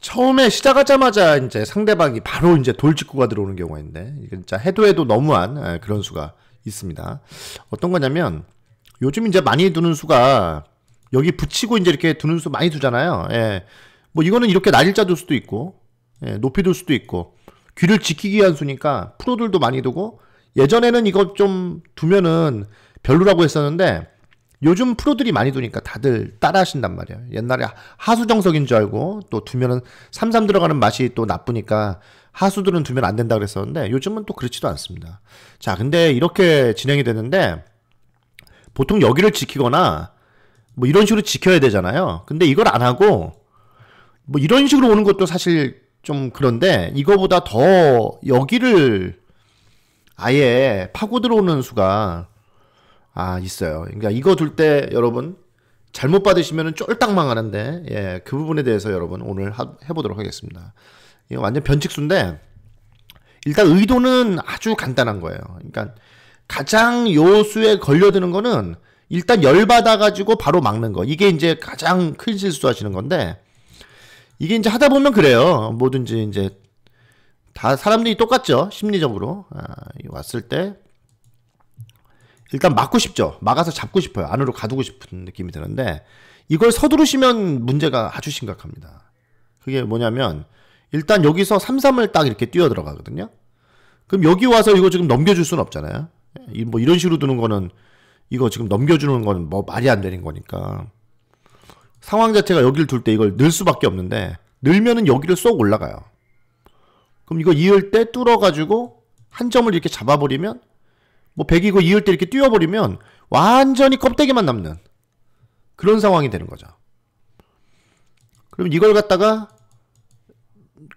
처음에 시작하자마자 이제 상대방이 바로 이제 돌직구가 들어오는 경우가 있는데 진짜 해도 해도 너무한 예, 그런 수가 있습니다. 어떤 거냐면 요즘 이제 많이 두는 수가 여기 붙이고 이제 이렇게 두는 수 많이 두잖아요. 예. 뭐 이거는 이렇게 날짜둘 수도 있고 예, 높이 둘 수도 있고 귀를 지키기 위한 수니까 프로들도 많이 두고 예전에는 이거 좀 두면은 별로라고 했었는데 요즘 프로들이 많이 도니까 다들 따라 하신단 말이에요 옛날에 하수정석인 줄 알고 또 두면은 삼삼 들어가는 맛이 또 나쁘니까 하수들은 두면 안 된다 그랬었는데 요즘은 또 그렇지도 않습니다. 자, 근데 이렇게 진행이 되는데 보통 여기를 지키거나 뭐 이런 식으로 지켜야 되잖아요. 근데 이걸 안 하고 뭐 이런 식으로 오는 것도 사실 좀 그런데 이거보다 더 여기를 아예 파고 들어오는 수가 아, 있어요. 그러니까 이거 둘 때 여러분 잘못 받으시면 쫄딱 망하는데 예, 그 부분에 대해서 여러분 오늘 하, 해보도록 하겠습니다. 이 완전 변칙수인데 일단 의도는 아주 간단한 거예요. 그러니까 가장 요수에 걸려드는 거는 일단 열받아가지고 바로 막는 거. 이게 이제 가장 큰 실수 하시는 건데, 이게 이제 하다 보면 그래요. 뭐든지 이제, 다 사람들이 똑같죠. 심리적으로. 아, 왔을 때, 일단 막고 싶죠. 막아서 잡고 싶어요. 안으로 가두고 싶은 느낌이 드는데 이걸 서두르시면 문제가 아주 심각합니다. 그게 뭐냐면 일단 여기서 3-3을 딱 이렇게 뛰어 들어가거든요. 그럼 여기 와서 이거 지금 넘겨줄 수는 없잖아요. 뭐 이런 식으로 두는 거는 이거 지금 넘겨주는 거는 뭐 말이 안 되는 거니까 상황 자체가 여기를 둘 때 이걸 늘 수밖에 없는데 늘면은 여기를 쏙 올라가요. 그럼 이거 이을 때 뚫어가지고 한 점을 이렇게 잡아버리면 뭐 100이고 이을 때 이렇게 뛰어버리면 완전히 껍데기만 남는 그런 상황이 되는 거죠. 그럼 이걸 갖다가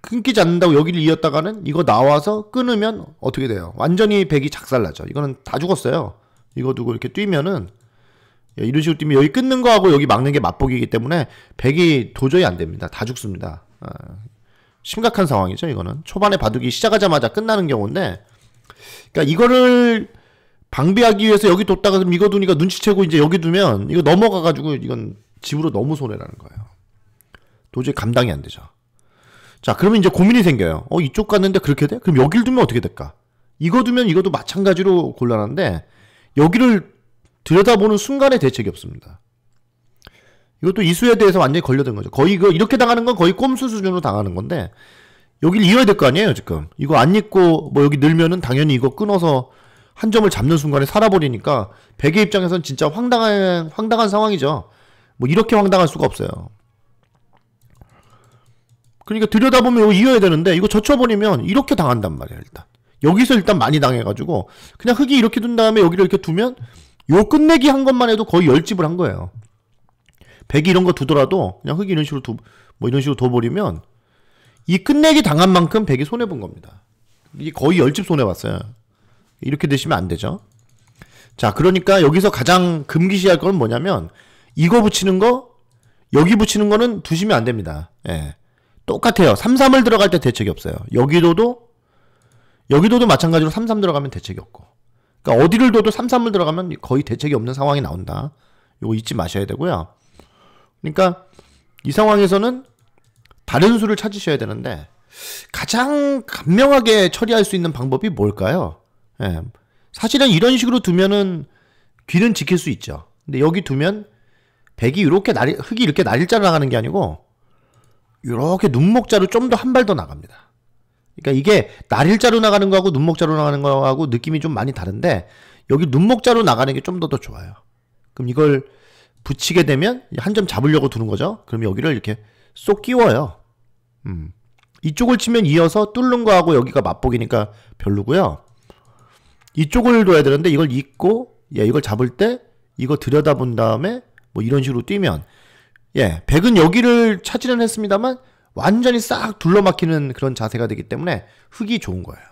끊기지 않는다고 여기를 이었다가는 이거 나와서 끊으면 어떻게 돼요? 완전히 백이 작살나죠. 이거는 다 죽었어요. 이거 두고 이렇게 뛰면은 이런 식으로 뛰면 여기 끊는 거하고 여기 막는 게 맞보기이기 때문에 백이 도저히 안 됩니다. 다 죽습니다. 아, 심각한 상황이죠. 이거는 초반에 바둑이 시작하자마자 끝나는 경우인데, 그러니까 이거를 방비하기 위해서 여기 뒀다가 그럼 이거 두니까 눈치채고 이제 여기 두면 이거 넘어가가지고 이건 집으로 너무 손해라는 거예요. 도저히 감당이 안 되죠. 자, 그러면 이제 고민이 생겨요. 어, 이쪽 갔는데 그렇게 돼? 그럼 여길 두면 어떻게 될까? 이거 두면 이것도 마찬가지로 곤란한데 여기를 들여다보는 순간에 대책이 없습니다. 이것도 이수에 대해서 완전히 걸려든 거죠. 거의 그 이렇게 당하는 건 거의 꼼수 수준으로 당하는 건데 여기를 이어야 될 거 아니에요 지금 이거 안 입고 뭐 여기 늘면은 당연히 이거 끊어서 한 점을 잡는 순간에 살아버리니까 백의 입장에선 진짜 황당한 황당한 상황이죠. 뭐 이렇게 황당할 수가 없어요. 그러니까 들여다보면 이거 이어야 되는데 이거 젖혀버리면 이렇게 당한단 말이야 일단. 여기서 일단 많이 당해가지고 그냥 흙이 이렇게 둔 다음에 여기를 이렇게 두면 요 끝내기 한 것만 해도 거의 열집을 한 거예요. 백이 이런 거 두더라도 그냥 흙이 이런 식으로 두, 뭐 이런 식으로 둬버리면 이 끝내기 당한 만큼 백이 손해본 겁니다. 이게 거의 열집 손해봤어요. 이렇게 되시면 안 되죠. 자, 그러니까 여기서 가장 금기시할 건 뭐냐면 이거 붙이는 거 여기 붙이는 거는 두시면 안 됩니다. 예. 똑같아요. 3, 3을 들어갈 때 대책이 없어요. 여기도도 여기도도 마찬가지로 3, 3 들어가면 대책이 없고. 그러니까 어디를 둬도 3, 3을 들어가면 거의 대책이 없는 상황이 나온다. 이거 잊지 마셔야 되고요. 그러니까 이 상황에서는 다른 수를 찾으셔야 되는데 가장 간명하게 처리할 수 있는 방법이 뭘까요? 예. 사실은 이런 식으로 두면은 귀는 지킬 수 있죠. 근데 여기 두면 백이 이렇게 날 흙이 이렇게 날일자로 나가는 게 아니고 이렇게 눈목자로 좀 더 한 발 더 나갑니다. 그러니까 이게 날일자로 나가는 거하고 눈목자로 나가는 거하고 느낌이 좀 많이 다른데 여기 눈목자로 나가는 게 좀 더 더 좋아요. 그럼 이걸 붙이게 되면 한 점 잡으려고 두는 거죠. 그럼 여기를 이렇게 쏙 끼워요. 음. 이쪽을 치면 이어서 뚫는 거하고 여기가 맛보기니까 별로고요. 이쪽을 둬야 되는데 이걸 잊고 예, 이걸 잡을 때 이거 들여다본 다음에 뭐 이런 식으로 뛰면 예, 백은 여기를 차지는 했습니다만 완전히 싹 둘러막히는 그런 자세가 되기 때문에 흙이 좋은 거예요.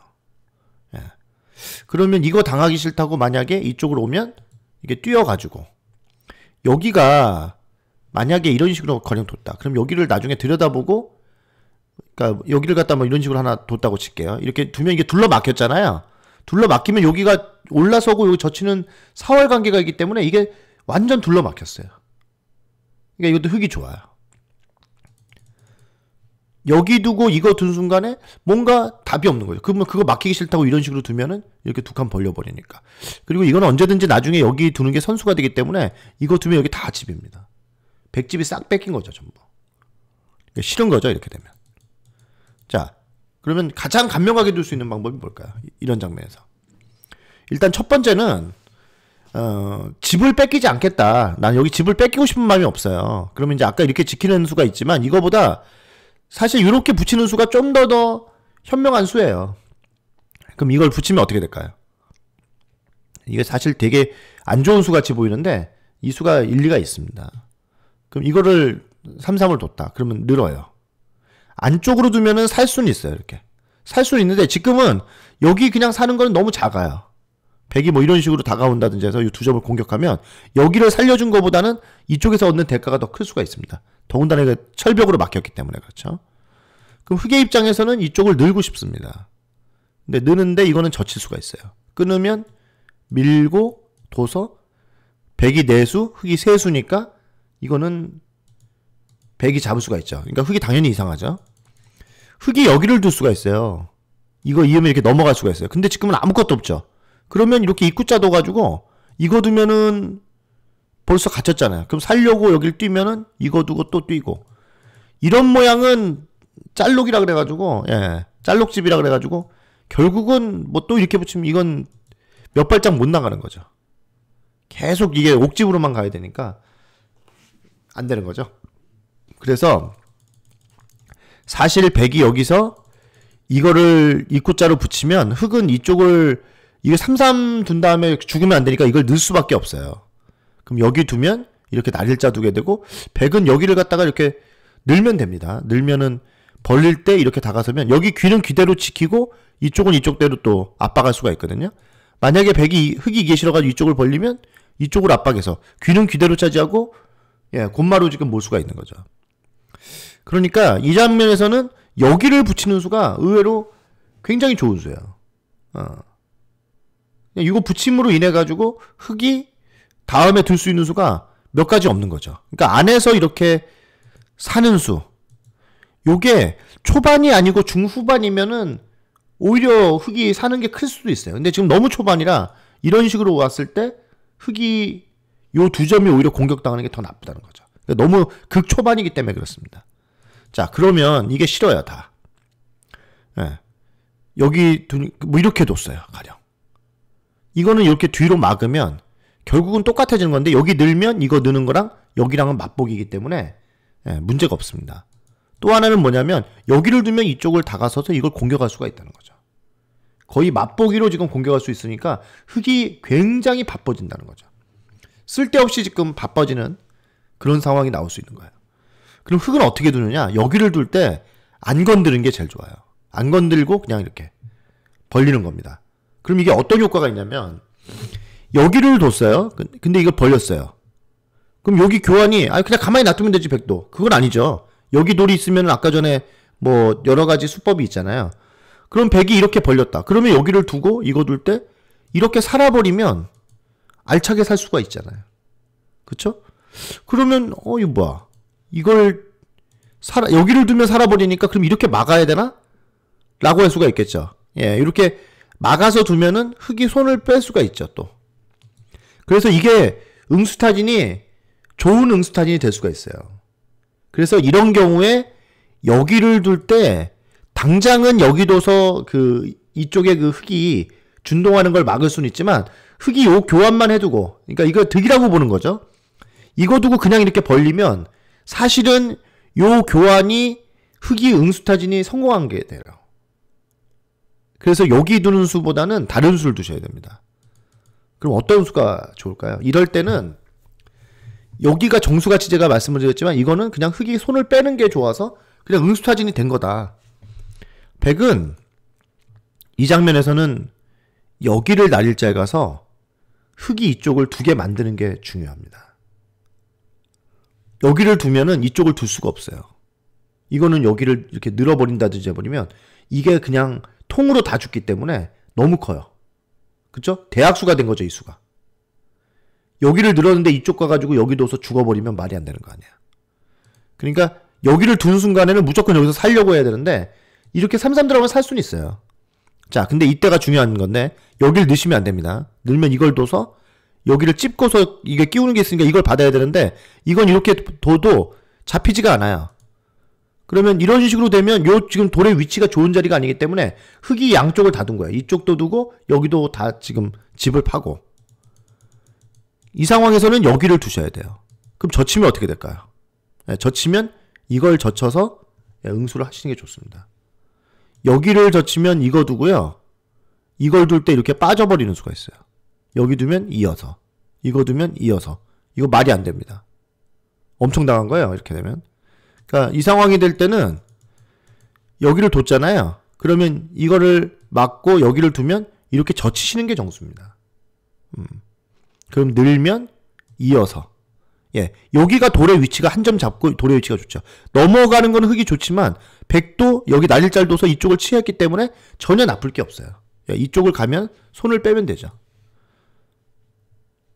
예. 그러면 이거 당하기 싫다고 만약에 이쪽으로 오면 이게 뛰어가지고 여기가 만약에 이런 식으로 거령 뒀다. 그럼 여기를 나중에 들여다보고 그러니까 여기를 갖다 뭐 이런 식으로 하나 뒀다고 칠게요. 이렇게 두면 이게 둘러막혔잖아요. 둘러막히면 여기가 올라서고 여기 젖히는 사월 관계가 있기 때문에 이게 완전 둘러막혔어요. 그러니까 이것도 흙이 좋아요. 여기 두고 이거 둔 순간에 뭔가 답이 없는 거예요. 그러면 그거 막히기 싫다고 이런 식으로 두면은 이렇게 두 칸 벌려버리니까. 그리고 이건 언제든지 나중에 여기 두는 게 선수가 되기 때문에 이거 두면 여기 다 집입니다. 백집이 싹 뺏긴 거죠, 전부. 그러니까 싫은 거죠, 이렇게 되면. 자, 그러면 가장 감명하게 둘 수 있는 방법이 뭘까요? 이런 장면에서. 일단 첫 번째는 어, 집을 뺏기지 않겠다. 난 여기 집을 뺏기고 싶은 마음이 없어요. 그러면 이제 아까 이렇게 지키는 수가 있지만 이거보다 사실 이렇게 붙이는 수가 좀 더더 더 현명한 수예요. 그럼 이걸 붙이면 어떻게 될까요? 이게 사실 되게 안 좋은 수같이 보이는데 이 수가 일리가 있습니다. 그럼 이거를 3, 3을 뒀다. 그러면 늘어요. 안쪽으로 두면은 살 수는 있어요, 이렇게. 살 수는 있는데 지금은 여기 그냥 사는 거는 너무 작아요. 백이 뭐 이런 식으로 다가온다든지 해서 이 두 점을 공격하면 여기를 살려준 것보다는 이쪽에서 얻는 대가가 더 클 수가 있습니다. 더군다나 이게 철벽으로 막혔기 때문에 그렇죠. 그럼 흑의 입장에서는 이쪽을 늘고 싶습니다. 근데 느는데 이거는 젖힐 수가 있어요. 끊으면 밀고 도서 백이 내수 네 흑이 세수니까 이거는 백이 잡을 수가 있죠. 그러니까 흑이 당연히 이상하죠. 흙이 여기를 둘 수가 있어요. 이거 이으면 이렇게 넘어갈 수가 있어요. 근데 지금은 아무것도 없죠. 그러면 이렇게 입구자 둬가지고 이거 두면은 벌써 갇혔잖아요. 그럼 살려고 여길 뛰면은 이거 두고 또 뛰고 이런 모양은 짤록이라 그래가지고 예 짤록집이라 그래가지고 결국은 뭐 또 이렇게 붙이면 이건 몇 발짝 못 나가는 거죠. 계속 이게 옥집으로만 가야 되니까 안 되는 거죠. 그래서 사실 백이 여기서 이거를 입구자로 붙이면 흑은 이쪽을 이게 삼삼 둔 다음에 죽으면 안 되니까 이걸 넣을 수밖에 없어요. 그럼 여기 두면 이렇게 날일자 두게 되고 백은 여기를 갖다가 이렇게 늘면 됩니다. 늘면은 벌릴 때 이렇게 다가서면 여기 귀는 귀대로 지키고 이쪽은 이쪽대로 또 압박할 수가 있거든요. 만약에 백이 흑이 이게 싫어가지 이쪽을 벌리면 이쪽을 압박해서 귀는 귀대로 차지하고 예 곤마로 지금 몰 수가 있는 거죠. 그러니까 이 장면에서는 여기를 붙이는 수가 의외로 굉장히 좋은 수예요. 어. 이거 붙임으로 인해 가지고 흙이 다음에 들 수 있는 수가 몇 가지 없는 거죠. 그러니까 안에서 이렇게 사는 수. 요게 초반이 아니고 중후반이면은 오히려 흙이 사는 게 클 수도 있어요. 근데 지금 너무 초반이라 이런 식으로 왔을 때 흙이 요 두 점이 오히려 공격당하는 게 더 나쁘다는 거죠. 그러니까 너무 극초반이기 때문에 그렇습니다. 자, 그러면 이게 싫어요, 다. 예. 여기, 두, 뭐 이렇게 뒀어요, 가령. 이거는 이렇게 뒤로 막으면 결국은 똑같아지는 건데 여기 늘면 이거 느는 거랑 여기랑은 맞보기이기 때문에 예, 문제가 없습니다. 또 하나는 뭐냐면 여기를 두면 이쪽을 다가서서 이걸 공격할 수가 있다는 거죠. 거의 맛보기로 지금 공격할 수 있으니까 흙이 굉장히 바빠진다는 거죠. 쓸데없이 지금 바빠지는 그런 상황이 나올 수 있는 거예요. 그럼 흙은 어떻게 두느냐? 여기를 둘 때 안 건드는 게 제일 좋아요. 안 건들고 그냥 이렇게 벌리는 겁니다. 그럼 이게 어떤 효과가 있냐면 여기를 뒀어요. 근데 이걸 벌렸어요. 그럼 여기 교환이 아 그냥 가만히 놔두면 되지 백도. 그건 아니죠. 여기 돌이 있으면 아까 전에 뭐 여러 가지 수법이 있잖아요. 그럼 백이 이렇게 벌렸다. 그러면 여기를 두고 이거 둘 때 이렇게 살아버리면 알차게 살 수가 있잖아요. 그쵸? 그러면 어 이거 뭐야? 이걸 살아, 여기를 두면 살아버리니까 그럼 이렇게 막아야 되나? 라고 할 수가 있겠죠. 예, 이렇게 막아서 두면은 흙이 손을 뺄 수가 있죠, 또. 그래서 이게 응수타진이 좋은 응수타진이 될 수가 있어요. 그래서 이런 경우에 여기를 둘 때 당장은 여기 둬서 그 이쪽에 그 흙이 준동하는 걸 막을 수는 있지만 흙이 요 교환만 해두고 그러니까 이거 득이라고 보는 거죠. 이거 두고 그냥 이렇게 벌리면 사실은 요 교환이 흑이 응수타진이 성공한 게 돼요. 그래서 여기 두는 수보다는 다른 수를 두셔야 됩니다. 그럼 어떤 수가 좋을까요? 이럴 때는 여기가 정수같이 제가 말씀을 드렸지만 이거는 그냥 흑이 손을 빼는 게 좋아서 그냥 응수타진이 된 거다. 백은 이 장면에서는 여기를 날일자에 가서 흑이 이쪽을 두 개 만드는 게 중요합니다. 여기를 두면은 이쪽을 둘 수가 없어요. 이거는 여기를 이렇게 늘어버린다든지 해버리면 이게 그냥 통으로 다 죽기 때문에 너무 커요. 그쵸? 대학수가 된 거죠, 이 수가. 여기를 늘었는데 이쪽 가가지고 여기도 서 죽어버리면 말이 안 되는 거 아니야. 그러니까 여기를 둔 순간에는 무조건 여기서 살려고 해야 되는데 이렇게 삼삼 들어가면 살 수는 있어요. 자, 근데 이때가 중요한 건데 여기를 넣으시면 안 됩니다. 넣으면 이걸 둬서 여기를 찝고서 이게 끼우는 게 있으니까 이걸 받아야 되는데 이건 이렇게 둬도 잡히지가 않아요. 그러면 이런 식으로 되면 요 지금 돌의 위치가 좋은 자리가 아니기 때문에 흙이 양쪽을 다 둔거야 이쪽도 두고 여기도 다 지금 집을 파고 이 상황에서는 여기를 두셔야 돼요. 그럼 젖히면 어떻게 될까요? 네, 젖히면 이걸 젖혀서 예, 응수를 하시는 게 좋습니다. 여기를 젖히면 이거 두고요. 이걸 둘 때 이렇게 빠져버리는 수가 있어요. 여기 두면 이어서. 이거 두면 이어서. 이거 말이 안 됩니다. 엄청 당한 거예요. 이렇게 되면. 그러니까 이 상황이 될 때는 여기를 뒀잖아요. 그러면 이거를 막고 여기를 두면 이렇게 젖히시는 게 정수입니다. 음. 그럼 늘면 이어서. 예. 여기가 돌의 위치가 한 점 잡고 돌의 위치가 좋죠. 넘어가는 건 흙이 좋지만 백도 여기 날일잘 둬서 이쪽을 치했기 때문에 전혀 나쁠 게 없어요. 예, 이쪽을 가면 손을 빼면 되죠.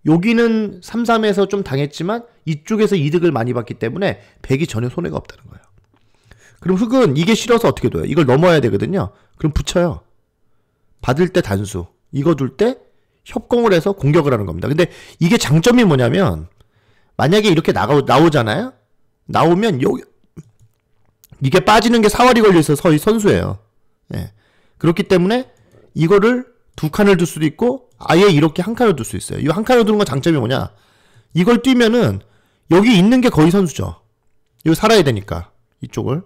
여기는 3, 3에서 좀 당했지만 이쪽에서 이득을 많이 받기 때문에 100이 전혀 손해가 없다는 거예요. 그럼 흙은 이게 싫어서 어떻게 둬요? 이걸 넘어야 되거든요. 그럼 붙여요. 받을 때 단수, 이거 둘 때 협공을 해서 공격을 하는 겁니다. 근데 이게 장점이 뭐냐면 만약에 이렇게 나가, 나오잖아요? 나오면 여기 이게 빠지는 게 4월이 걸려 서서거 선수예요. 예. 그렇기 때문에 이거를 두 칸을 둘 수도 있고 아예 이렇게 한 칸을 둘 수 있어요. 이 한 칸을 두는 건 장점이 뭐냐? 이걸 뛰면은 여기 있는 게 거의 선수죠. 이거 살아야 되니까 이쪽을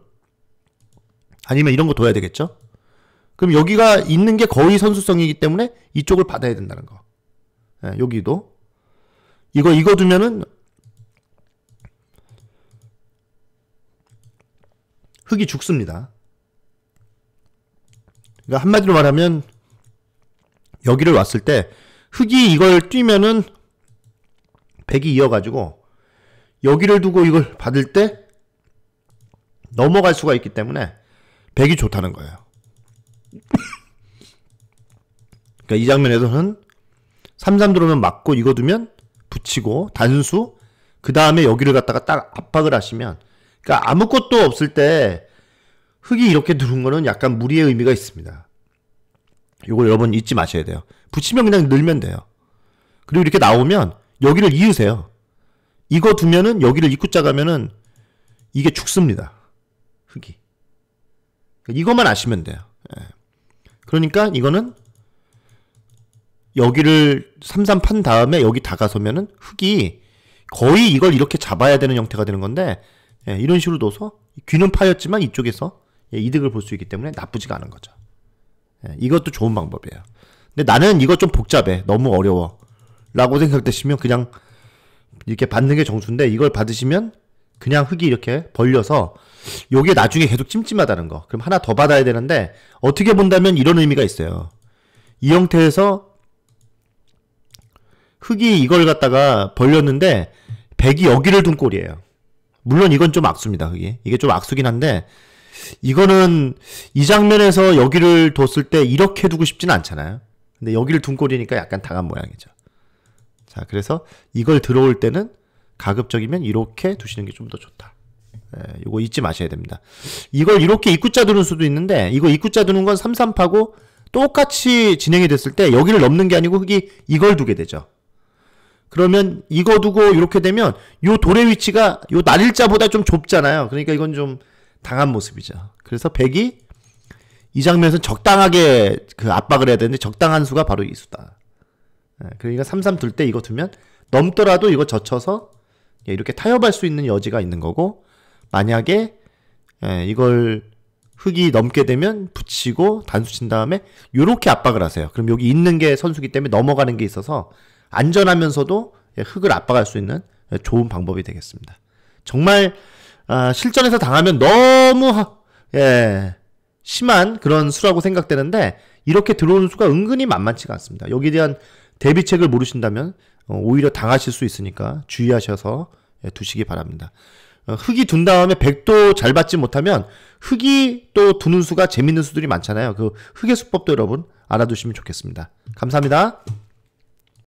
아니면 이런 거 둬야 되겠죠? 그럼 여기가 있는 게 거의 선수성이기 때문에 이쪽을 받아야 된다는 거. 네, 여기도 이거 이거 두면은 흙이 죽습니다. 그러니까 한마디로 말하면 여기를 왔을 때 흙이 이걸 뛰면은 백이 이어가지고 여기를 두고 이걸 받을 때 넘어갈 수가 있기 때문에 백이 좋다는 거예요. 그러니까 이 장면에서는 삼삼 들어오면 맞고 이거 두면 붙이고 단수 그 다음에 여기를 갖다가 딱 압박을 하시면 그러니까 아무것도 없을 때 흙이 이렇게 두는 거는 약간 무리의 의미가 있습니다. 요걸 여러분 잊지 마셔야 돼요. 붙이면 그냥 늘면 돼요. 그리고 이렇게 나오면 여기를 이으세요. 이거 두면은 여기를 입구자 가면은 이게 죽습니다. 흙이. 그러니까 이것만 아시면 돼요. 예. 그러니까 이거는 여기를 삼삼 판 다음에 여기 다가서면은 흙이 거의 이걸 이렇게 잡아야 되는 형태가 되는 건데 예, 이런 식으로 둬서 귀는 파였지만 이쪽에서 예, 이득을 볼 수 있기 때문에 나쁘지가 않은 거죠. 예, 이것도 좋은 방법이에요. 근데 나는 이거 좀 복잡해. 너무 어려워. 라고 생각되시면 그냥 이렇게 받는 게 정수인데 이걸 받으시면 그냥 흙이 이렇게 벌려서 요게 나중에 계속 찜찜하다는 거. 그럼 하나 더 받아야 되는데 어떻게 본다면 이런 의미가 있어요. 이 형태에서 흙이 이걸 갖다가 벌렸는데 백이 여기를 둔 꼴이에요. 물론 이건 좀 악수입니다. 흙이. 이게 좀 악수긴 한데 이거는 이 장면에서 여기를 뒀을 때 이렇게 두고 싶지는 않잖아요. 근데 여기를 둔 꼴이니까 약간 당한 모양이죠. 자, 그래서 이걸 들어올 때는 가급적이면 이렇게 두시는 게 좀 더 좋다. 예, 이거 잊지 마셔야 됩니다. 이걸 이렇게 입구자 두는 수도 있는데 이거 입구자 두는 건삼삼파고 똑같이 진행이 됐을 때 여기를 넘는 게 아니고 흑이 이걸 두게 되죠. 그러면 이거 두고 이렇게 되면 요 돌의 위치가 요 날일자보다 좀 좁잖아요. 그러니까 이건 좀 당한 모습이죠. 그래서 백이 이 장면에서 적당하게 그 압박을 해야 되는데 적당한 수가 바로 이 수다. 예, 그러니까 3-3 둘 때 이거 두면 넘더라도 이거 젖혀서 예, 이렇게 타협할 수 있는 여지가 있는 거고 만약에 예, 이걸 흙이 넘게 되면 붙이고 단수 친 다음에 이렇게 압박을 하세요. 그럼 여기 있는 게 선수기 때문에 넘어가는 게 있어서 안전하면서도 흙을 압박할 수 있는 좋은 방법이 되겠습니다. 정말 아, 실전에서 당하면 너무 예, 심한 그런 수라고 생각되는데 이렇게 들어오는 수가 은근히 만만치가 않습니다. 여기에 대한 대비책을 모르신다면 어, 오히려 당하실 수 있으니까 주의하셔서 예, 두시기 바랍니다. 어, 흙이 둔 다음에 백도 잘 받지 못하면 흙이 또 두는 수가 재밌는 수들이 많잖아요. 그 흙의 수법도 여러분 알아두시면 좋겠습니다. 감사합니다.